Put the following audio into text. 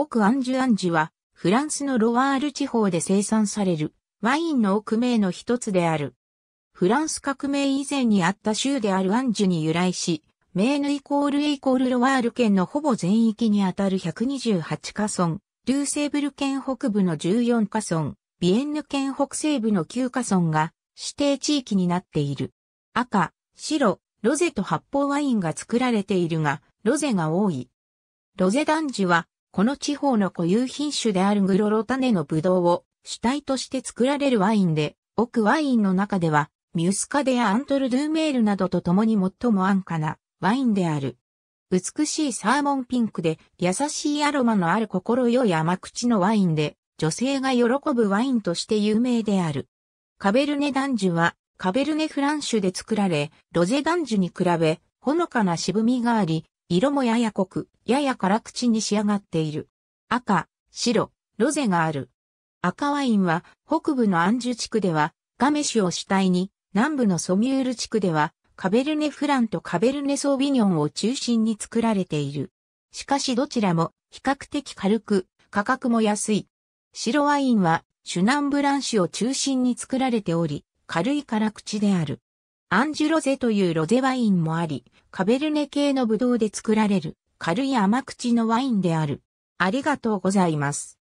オク・アンジュ・アンジュは、フランスのロワール地方で生産される、ワインの奥名の一つである。フランス革命以前にあった州であるアンジュに由来し、メーヌイコールエイコールロワール県のほぼ全域にあたる128カ村、ルーセーブル県北部の14カ村、ビエンヌ県北西部の9カ村が指定地域になっている。赤、白、ロゼと発泡ワインが作られているが、ロゼが多い。ロゼ男児はこの地方の固有品種であるグロロ種のブドウを主体として作られるワインで、奥ワインの中では、ミュスカデやアントルドゥーメールなどと共に最も安価なワインである。美しいサーモンピンクで優しいアロマのある心よい甘口のワインで、女性が喜ぶワインとして有名である。カベルネダンジュは、カベルネフランシュで作られ、ロゼダンジュに比べ、ほのかな渋みがあり、色もやや濃く、やや辛口に仕上がっている。赤、白、ロゼがある。赤ワインは北部のアンジュ地区ではガメシュを主体に、南部のソミュール地区ではカベルネフランとカベルネソービニョンを中心に作られている。しかしどちらも比較的軽く、価格も安い。白ワインはシュナンブランシュを中心に作られており、軽い辛口である。アンジュロゼというロゼワインもあり、カベルネ系のブドウで作られる軽い甘口のワインである。ありがとうございます。